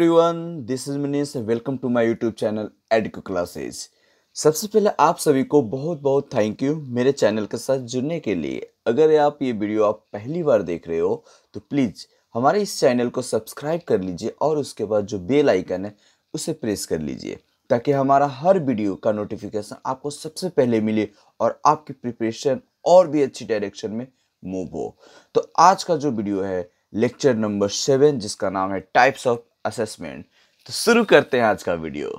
everyone this is Manish welcome to my YouTube channel Edico classes सबसे पहले आप सभी को बहुत बहुत थैंक यू मेरे चैनल के साथ जुड़ने के लिए अगर आप ये वीडियो आप पहली बार देख रहे हो तो प्लीज़ हमारे इस चैनल को सब्सक्राइब कर लीजिए और उसके बाद जो बेल आइकन है उसे प्रेस कर लीजिए ताकि हमारा हर वीडियो का नोटिफिकेशन आपको सबसे पहले मिले और आपकी प्रिपरेशन और भी अच्छी डायरेक्शन में मूव हो तो आज का जो वीडियो है लेक्चर नंबर सेवन जिसका नाम है टाइप्स ऑफ असेसमेंट तो शुरू करते हैं आज का वीडियो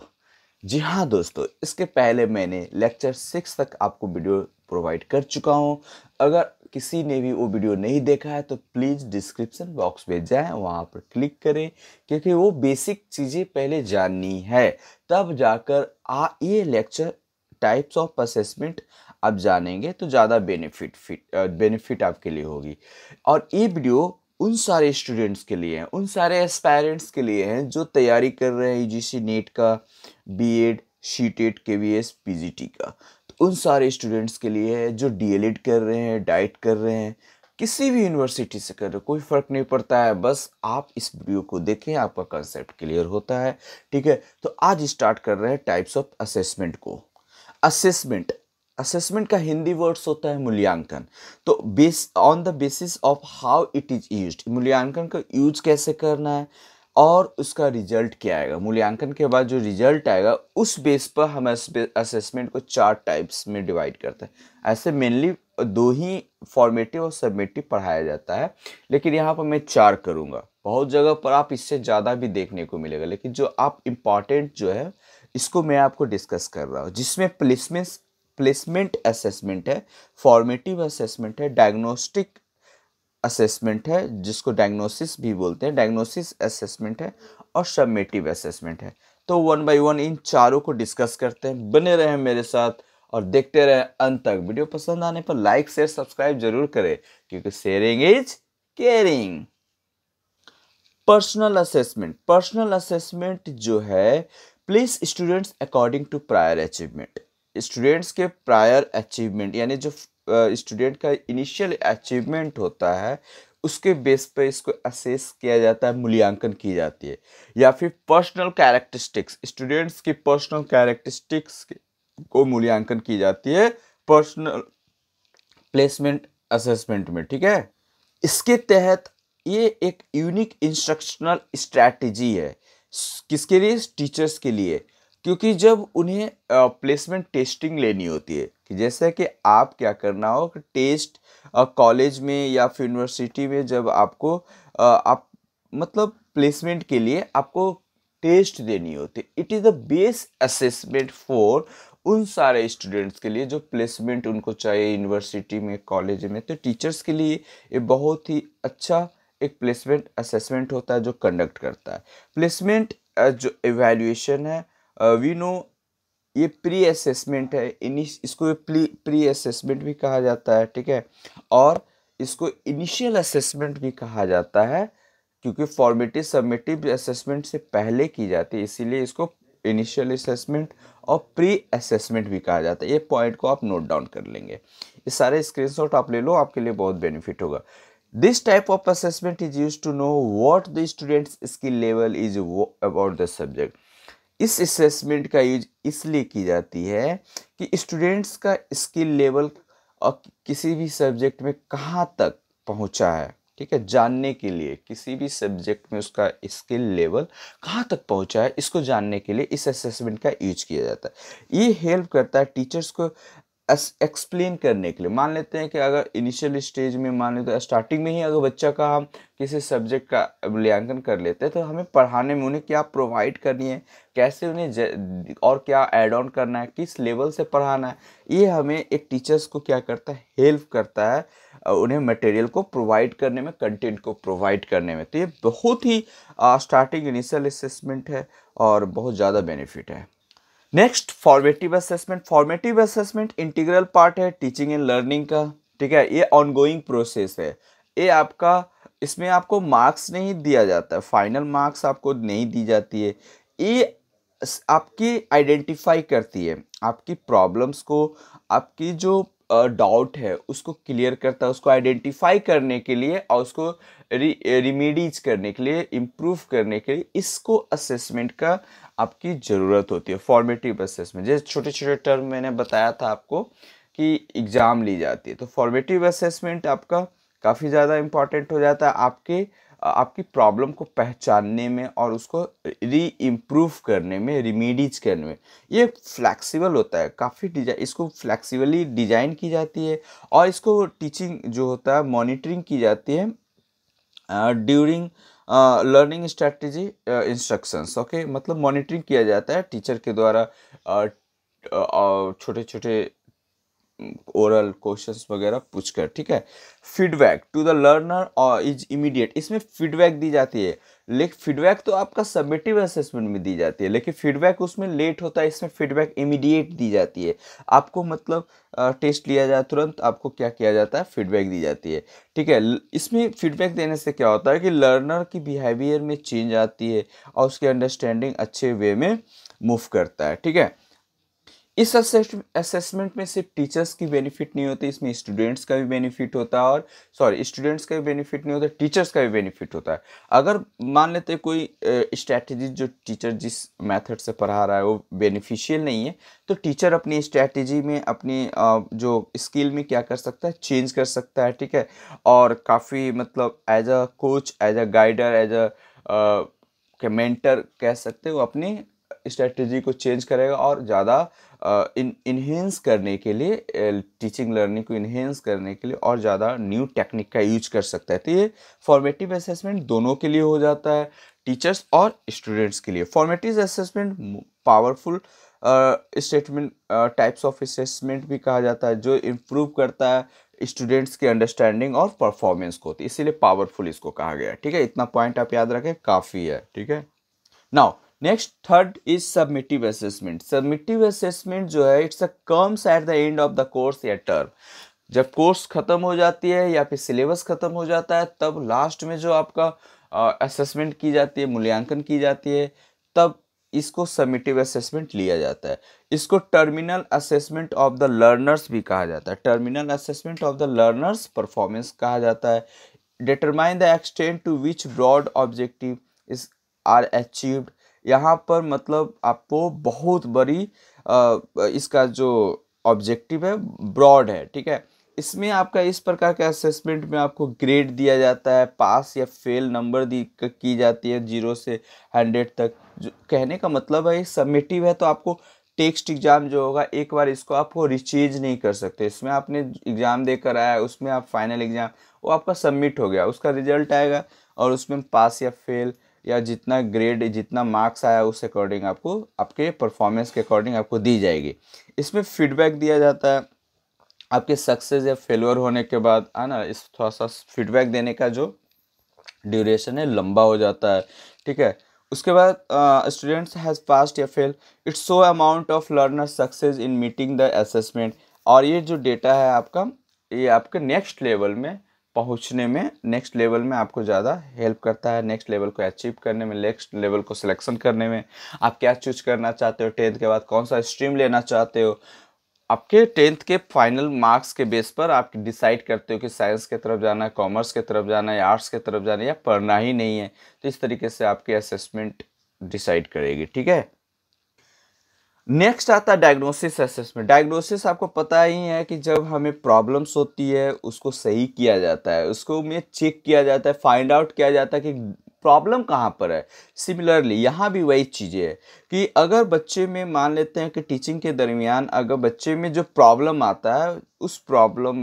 जी हाँ दोस्तों इसके पहले मैंने लेक्चर सिक्स तक आपको वीडियो प्रोवाइड कर चुका हूँ अगर किसी ने भी वो वीडियो नहीं देखा है तो प्लीज़ डिस्क्रिप्शन बॉक्स में जाएं वहाँ पर क्लिक करें क्योंकि वो बेसिक चीज़ें पहले जाननी है तब जाकर आ ये लेक्चर टाइप्स ऑफ असेसमेंट आप जानेंगे तो ज़्यादा बेनिफिट फिट बेनिफिट आपके लिए होगी और ये वीडियो उन सारे स्टूडेंट्स के लिए हैं उन सारे एस्पायरेंट्स के लिए हैं जो तैयारी कर रहे हैं जी e नेट का B Ed C TET K V S P G T का तो उन सारे स्टूडेंट्स के लिए है जो डी एल एड कर रहे हैं डाइट कर रहे हैं किसी भी यूनिवर्सिटी से कर रहे कोई फ़र्क नहीं पड़ता है बस आप इस वीडियो को देखें आपका कंसेप्ट क्लियर होता है ठीक है तो आज स्टार्ट कर रहे हैं टाइप्स ऑफ असेसमेंट को असेसमेंट असेसमेंट का हिंदी वर्ड्स होता है मूल्यांकन तो base on the basis of how it is use मूल्यांकन का यूज कैसे करना है और उसका रिजल्ट क्या आएगा मूल्यांकन के बाद जो रिजल्ट आएगा उस बेस पर हम असेसमेंट को चार टाइप्स में डिवाइड करते हैं ऐसे मेनली दो ही फॉर्मेटिव और सबमेटिव पढ़ाया जाता है लेकिन यहाँ पर मैं चार करूँगा बहुत जगह पर आप इससे ज़्यादा भी देखने को मिलेगा लेकिन जो आप इम्पॉर्टेंट जो है इसको मैं आपको डिस्कस कर रहा हूँ जिसमें प्लेसमेंट्स प्लेसमेंट असेसमेंट है फॉर्मेटिव असेसमेंट है डायग्नोस्टिक असेसमेंट है जिसको डायग्नोसिस भी बोलते हैं डायग्नोसिस असेसमेंट है और सबमेटिव असेसमेंट है तो वन बाय वन इन चारों को डिस्कस करते हैं बने रहें मेरे साथ और देखते रहें अंत तक वीडियो पसंद आने पर लाइक शेयर सब्सक्राइब जरूर करें क्योंकि sharing is caring personal assessment personal assessment जो है please students according to prior achievement students के प्रायर अचीवमेंट यानी जो स्टूडेंट का इनिशियल अचीवमेंट होता है उसके बेस पर इसको असेस किया जाता है मूल्यांकन की जाती है या फिर पर्सनल कैरेक्टरिस्टिक्स स्टूडेंट्स की पर्सनल कैरेक्टरिस्टिक्स को मूल्यांकन की जाती है पर्सनल प्लेसमेंट असेसमेंट में ठीक है इसके तहत ये एक यूनिक इंस्ट्रक्शनल स्ट्रैटेजी है किसके लिए टीचर्स के लिए क्योंकि जब उन्हें प्लेसमेंट टेस्टिंग लेनी होती है कि जैसे कि आप क्या करना हो टेस्ट कॉलेज में या फिर यूनिवर्सिटी में जब आपको आप मतलब प्लेसमेंट के लिए आपको टेस्ट देनी होती है it is the base assessment for उन सारे स्टूडेंट्स के लिए जो प्लेसमेंट उनको चाहिए यूनिवर्सिटी में कॉलेज में तो टीचर्स के लिए ये बहुत ही अच्छा एक प्लेसमेंट असेसमेंट होता है जो कंडक्ट करता है प्लेसमेंट जो एवेल्यूएशन है वी नो ये प्री असेसमेंट है इसको प्री प्री असेसमेंट भी कहा जाता है ठीक है और इसको इनिशियल असेसमेंट भी कहा जाता है क्योंकि फॉर्मेटिव सबमिटिव असेसमेंट से पहले की जाती है इसीलिए इसको इनिशियल असेसमेंट और प्री असेसमेंट भी कहा जाता है ये पॉइंट को आप नोट डाउन कर लेंगे ये सारे स्क्रीनशॉट आप ले लो आपके लिए बहुत बेनिफिट होगा this type of assessment is use to know what the students skill level is about the subject इस असेसमेंट का यूज इसलिए की जाती है कि स्टूडेंट्स का स्किल लेवल और किसी भी सब्जेक्ट में कहाँ तक पहुँचा है ठीक है जानने के लिए किसी भी सब्जेक्ट में उसका स्किल लेवल कहाँ तक पहुँचा है इसको जानने के लिए इस असेसमेंट का यूज किया जाता है ये हेल्प करता है टीचर्स को एक्सप्लेन करने के लिए मान लेते हैं कि अगर इनिशियल स्टेज में मान लेते हैं स्टार्टिंग में ही अगर बच्चा का हम किसी सब्जेक्ट का मूल्यांकन कर लेते हैं तो हमें पढ़ाने में उन्हें क्या प्रोवाइड करनी है कैसे उन्हें और क्या एड ऑन करना है किस लेवल से पढ़ाना है ये हमें एक टीचर्स को क्या करता है हेल्प करता है उन्हें मटेरियल को प्रोवाइड करने में कंटेंट को प्रोवाइड करने में तो ये बहुत ही स्टार्टिंग इनिशियल असेसमेंट है और बहुत ज़्यादा बेनिफिट है next formative assessment formative assessment integral part है टीचिंग एंड लर्निंग का ठीक है ये ऑनगोइंग प्रोसेस है ये आपका इसमें आपको मार्क्स नहीं दिया जाता है फाइनल मार्क्स आपको नहीं दी जाती है ये आपकी आइडेंटिफाई करती है आपकी प्रॉब्लम्स को आपकी जो डाउट है उसको क्लियर करता है उसको आइडेंटिफाई करने के लिए और उसको रिमेडीज करने के लिए इम्प्रूव करने के लिए इसको असेसमेंट का आपकी ज़रूरत होती है फॉर्मेटिव असेसमेंट जैसे छोटे छोटे टर्म मैंने बताया था आपको कि एग्ज़ाम ली जाती है तो फॉर्मेटिव असेसमेंट आपका काफ़ी ज़्यादा इम्पॉर्टेंट हो जाता है आपके आपकी प्रॉब्लम को पहचानने में और उसको री इम्प्रूव करने में रिमीडीज करने में ये फ्लैक्सीबल होता है काफ़ी डिजाइन इसको फ्लैक्सीबली डिजाइन की जाती है और इसको टीचिंग जो होता है मॉनिटरिंग की जाती है during learning strategy instructions okay मतलब मॉनिटरिंग किया जाता है टीचर के द्वारा छोटे छोटे ओरल क्वेश्चन वगैरह पूछकर ठीक है फीडबैक टू द लर्नर और इज इमीडिएट इसमें फीडबैक दी जाती है लेकिन फीडबैक तो आपका सबमिटिव असेसमेंट में दी जाती है लेकिन फीडबैक उसमें लेट होता है इसमें फीडबैक इमीडिएट दी जाती है आपको मतलब टेस्ट लिया जाए तुरंत आपको क्या किया जाता है फीडबैक दी जाती है ठीक है इसमें फीडबैक देने से क्या होता है कि लर्नर की बिहेवियर में चेंज आती है और उसकी अंडरस्टैंडिंग अच्छे वे में मूव करता है ठीक है इस असेसमेंट में सिर्फ टीचर्स की बेनिफिट नहीं होती इसमें स्टूडेंट्स का भी बेनिफिट होता है और सॉरी स्टूडेंट्स का भी बेनिफिट नहीं होता टीचर्स का भी बेनिफिट होता है अगर मान लेते कोई स्ट्रैटेजी जो टीचर जिस मेथड से पढ़ा रहा है वो बेनिफिशियल नहीं है तो टीचर अपनी स्ट्रैटेजी में अपनी जो स्किल में क्या कर सकता है चेंज कर सकता है ठीक है और काफ़ी मतलब as a coach as a guider as a mentor कह सकते हो अपनी स्ट्रैटेजी को चेंज करेगा और ज़्यादा इन्हेंस करने के लिए टीचिंग लर्निंग को इन्हेंस करने के लिए और ज़्यादा न्यू टेक्निक का यूज कर सकता है तो ये फॉर्मेटिव असेसमेंट दोनों के लिए हो जाता है टीचर्स और स्टूडेंट्स के लिए formative assessment powerful statement types of assessment भी कहा जाता है जो इम्प्रूव करता है स्टूडेंट्स के अंडरस्टैंडिंग और परफॉर्मेंस को होती तो है इसीलिए पावरफुल इसको कहा गया ठीक है इतना पॉइंट आप याद रखें काफ़ी है ठीक है now next third is summative assessment summative assessment जो है it's a comes at the end of the course या टर्म जब कोर्स ख़त्म हो जाती है या फिर सिलेबस ख़त्म हो जाता है तब लास्ट में जो आपका असेसमेंट की जाती है मूल्यांकन की जाती है तब इसको सबमिटिव असेसमेंट लिया जाता है इसको terminal assessment of the learners भी कहा जाता है terminal assessment of the learners performance कहा जाता है determine the extent to which broad objective is are achieved यहाँ पर मतलब आपको बहुत बड़ी इसका जो ऑब्जेक्टिव है ब्रॉड है ठीक है इसमें आपका इस प्रकार के असेसमेंट में आपको ग्रेड दिया जाता है पास या फेल नंबर दी की जाती है जीरो से हंड्रेड तक जो कहने का मतलब है सबमिटिव है तो आपको टेक्स्ट एग्ज़ाम जो होगा एक बार इसको आपको रिचेज नहीं कर सकते इसमें आपने एग्ज़ाम देकर आया उसमें आप फाइनल एग्ज़ाम वो आपका सबमिट हो गया उसका रिजल्ट आएगा और उसमें पास या फेल या जितना ग्रेड जितना मार्क्स आया उस अकॉर्डिंग आपको आपके परफॉर्मेंस के अकॉर्डिंग आपको दी जाएगी इसमें फीडबैक दिया जाता है आपके सक्सेस या फेलर होने के बाद है ना इस थोड़ा सा फीडबैक देने का जो ड्यूरेशन है लंबा हो जाता है ठीक है उसके बाद स्टूडेंट्स हैज़ पास्ट या fail it's so amount of learner success in meeting the assessment और ये जो डेटा है आपका ये आपके नेक्स्ट लेवल में पहुंचने में नेक्स्ट लेवल में आपको ज़्यादा हेल्प करता है नेक्स्ट लेवल को अचीव करने में नेक्स्ट लेवल को सिलेक्शन करने में आप क्या चूज करना चाहते हो टेंथ के बाद कौन सा स्ट्रीम लेना चाहते हो आपके टेंथ के फाइनल मार्क्स के बेस पर आप डिसाइड करते हो कि साइंस के तरफ जाना है कॉमर्स के तरफ जाना है आर्ट्स के तरफ जाना है या पढ़ना ही नहीं है तो इस तरीके से आपकी असेसमेंट डिसाइड करेगी ठीक है नेक्स्ट आता है डायग्नोसिस असेसमेंट डायग्नोसिस आपको पता ही है कि जब हमें प्रॉब्लम्स होती है उसको सही किया जाता है उसको में चेक किया जाता है फाइंड आउट किया जाता है कि प्रॉब्लम कहाँ पर है सिमिलरली यहाँ भी वही चीज़ें है कि अगर बच्चे में मान लेते हैं कि टीचिंग के दरमियान अगर बच्चे में जो प्रॉब्लम आता है उस प्रॉब्लम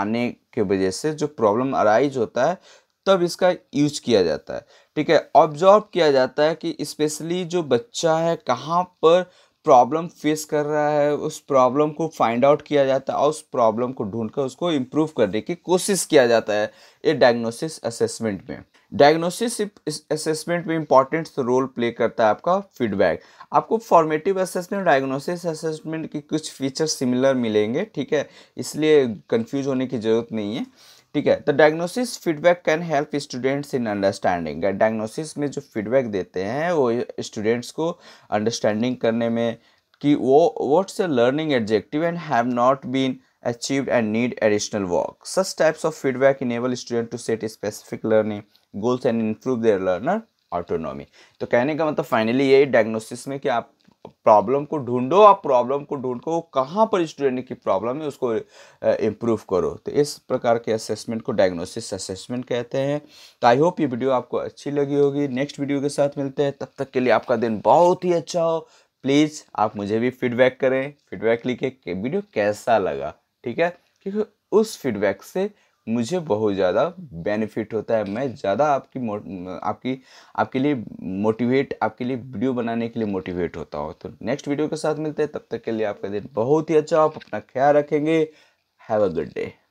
आने के वजह से जो प्रॉब्लम अराइज होता है तब इसका यूज किया जाता है ठीक है ऑब्जॉर्व किया जाता है कि स्पेशली जो बच्चा है कहाँ पर प्रॉब्लम फेस कर रहा है उस प्रॉब्लम को फाइंड आउट किया जाता है और उस प्रॉब्लम को ढूंढकर उसको इम्प्रूव करने की कोशिश किया जाता है ये डायग्नोसिस असेसमेंट में डायग्नोसिस असेसमेंट में इंपॉर्टेंट रोल प्ले करता है आपका फीडबैक आपको फॉर्मेटिव असेसमेंट डायग्नोसिस असेसमेंट की कुछ फीचर सिमिलर मिलेंगे ठीक है इसलिए कंफ्यूज होने की ज़रूरत नहीं है ठीक है तो diagnosis feedback can help students in understanding diagnosis में जो फीडबैक देते हैं वो स्टूडेंट्स को अंडरस्टैंडिंग करने में कि वो what's a learning objective and have not been achieved and need additional work such types of feedback enable student to set specific learning goals and improve their learner autonomy तो कहने का मतलब finally यही diagnosis में कि आप problem को ढूंढो आप प्रॉब्लम को ढूंढ को कहाँ पर स्टूडेंट की प्रॉब्लम है उसको इम्प्रूव करो तो इस प्रकार के असेसमेंट को डायग्नोसिस असेसमेंट कहते हैं तो आई होप ये वीडियो आपको अच्छी लगी होगी नेक्स्ट वीडियो के साथ मिलते हैं तब तक के लिए आपका दिन बहुत ही अच्छा हो प्लीज़ आप मुझे भी फीडबैक करें फीडबैक लिखे वीडियो कैसा लगा ठीक है क्योंकि उस फीडबैक से मुझे बहुत ज़्यादा बेनिफिट होता है मैं ज़्यादा आपकी आपकी आपके लिए मोटिवेट आपके लिए वीडियो बनाने के लिए मोटिवेट होता हूँ तो नेक्स्ट वीडियो के साथ मिलते हैं तब तक के लिए आपका दिन बहुत ही अच्छा आप अपना ख्याल रखेंगे हैव अ गुड डे